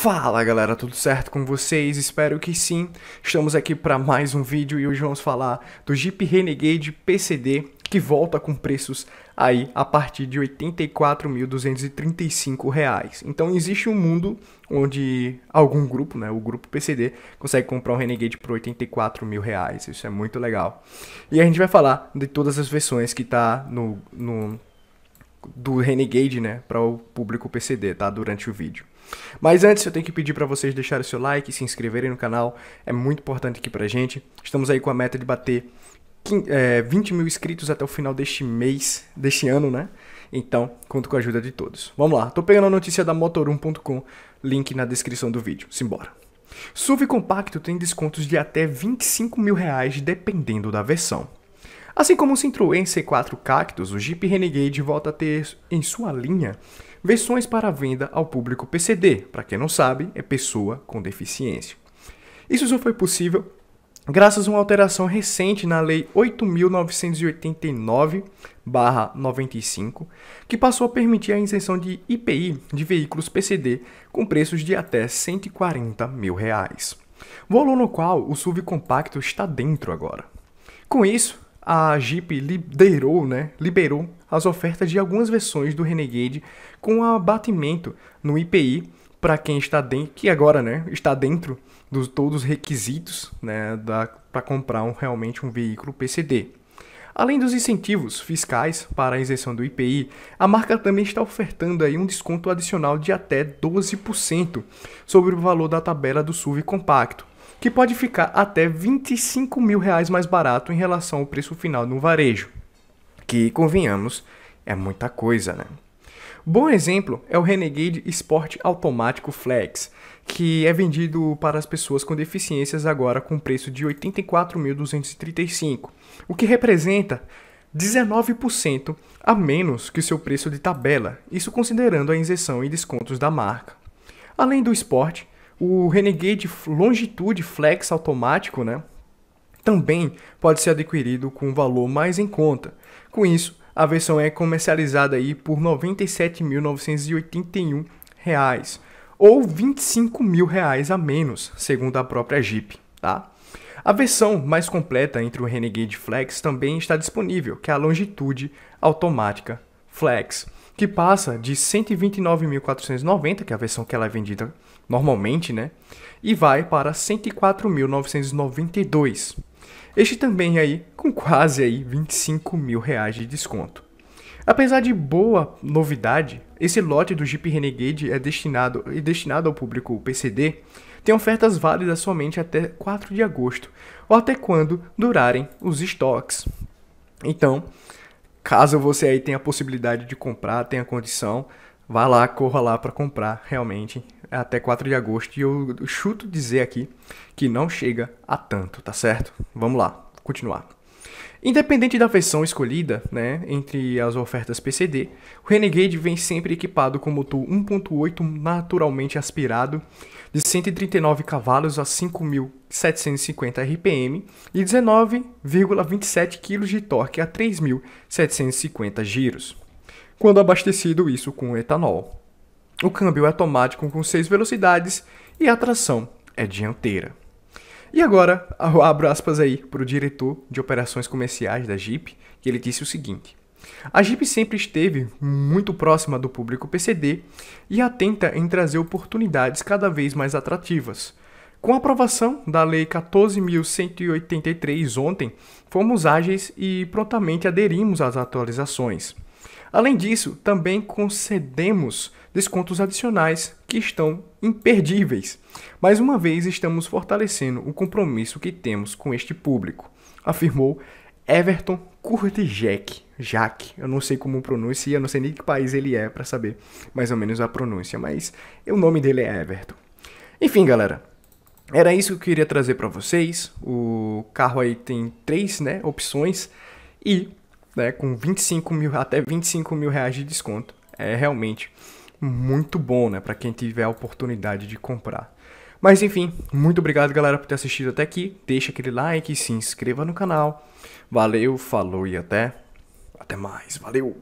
Fala galera, tudo certo com vocês? Espero que sim. Estamos aqui para mais um vídeo e hoje vamos falar do Jeep Renegade PCD que volta com preços aí a partir de R$ 84.235. Então existe um mundo onde algum grupo, né, o grupo PCD, consegue comprar um Renegade por R$ 84.000. Isso é muito legal. E a gente vai falar de todas as versões que está no, no do Renegade, né, para o público PCD, tá, durante o vídeo. Mas antes eu tenho que pedir para vocês deixarem seu like, se inscreverem no canal, é muito importante aqui pra gente. Estamos aí com a meta de bater 20 é, mil inscritos até o final deste mês, deste ano, né? Então, conto com a ajuda de todos. Vamos lá, tô pegando a notícia da motorum.com, link na descrição do vídeo, simbora. SUV compacto tem descontos de até 25 mil reais dependendo da versão. Assim como o Citroën C4 Cactus, o Jeep Renegade volta a ter em sua linha versões para venda ao público PCD, para quem não sabe, é pessoa com deficiência. Isso só foi possível graças a uma alteração recente na Lei 8.989-95, que passou a permitir a isenção de IPI de veículos PCD com preços de até 140 mil. Reais. Valor no qual o SUV compacto está dentro agora. Com isso, a Jeep liderou, né, liberou as ofertas de algumas versões do Renegade com abatimento no IPI para quem está dentro, que agora né, está dentro dos todos os requisitos né, para comprar um, realmente um veículo PCD. Além dos incentivos fiscais para a isenção do IPI, a marca também está ofertando aí um desconto adicional de até 12% sobre o valor da tabela do SUV compacto, que pode ficar até 25 mil reais mais barato em relação ao preço final no varejo, que, convenhamos, é muita coisa, né? Bom exemplo é o Renegade Sport Automático Flex, que é vendido para as pessoas com deficiências agora com preço de 84.235, o que representa 19% a menos que seu preço de tabela, isso considerando a isenção e descontos da marca. Além do Sport, o Renegade Longitude Flex automático, né? Também pode ser adquirido com um valor mais em conta. Com isso, a versão é comercializada aí por R$ 97.981 reais ou R$ mil reais a menos, segundo a própria Jeep, tá? A versão mais completa entre o Renegade Flex também está disponível, que é a longitude automática Flex, que passa de 129.490, que é a versão que ela é vendida normalmente, né? E vai para 104.992. Este também aí com quase aí 25 mil reais de desconto. Apesar de boa novidade, esse lote do Jeep Renegade é destinado e é destinado ao público PCD tem ofertas válidas somente até 4 de agosto ou até quando durarem os estoques. Então, Caso você aí tenha a possibilidade de comprar, tenha condição, vá lá, corra lá para comprar, realmente, é até 4 de agosto. E eu chuto dizer aqui que não chega a tanto, tá certo? Vamos lá, continuar. Independente da versão escolhida, né, entre as ofertas PCD, o Renegade vem sempre equipado com motor 1.8 naturalmente aspirado de 139 cavalos a 5.750 RPM e 19,27 kg de torque a 3.750 giros, quando abastecido isso com etanol. O câmbio é automático com 6 velocidades e a tração é dianteira. E agora, eu abro aspas aí para o diretor de operações comerciais da Jeep, que ele disse o seguinte. A Jeep sempre esteve muito próxima do público PCD e atenta em trazer oportunidades cada vez mais atrativas. Com a aprovação da Lei 14.183 ontem, fomos ágeis e prontamente aderimos às atualizações. Além disso, também concedemos descontos adicionais que estão imperdíveis. Mais uma vez, estamos fortalecendo o compromisso que temos com este público, afirmou Everton Kurdjek. Jack, eu não sei como pronuncia, eu não sei nem que país ele é para saber mais ou menos a pronúncia, mas o nome dele é Everton. Enfim, galera, era isso que eu queria trazer para vocês. O carro aí tem três né, opções e né, com 25 mil, até 25 mil reais de desconto. É realmente muito bom, né, para quem tiver a oportunidade de comprar. Mas enfim, muito obrigado galera por ter assistido até aqui. Deixa aquele like, se inscreva no canal. Valeu, falou e até até mais. Valeu.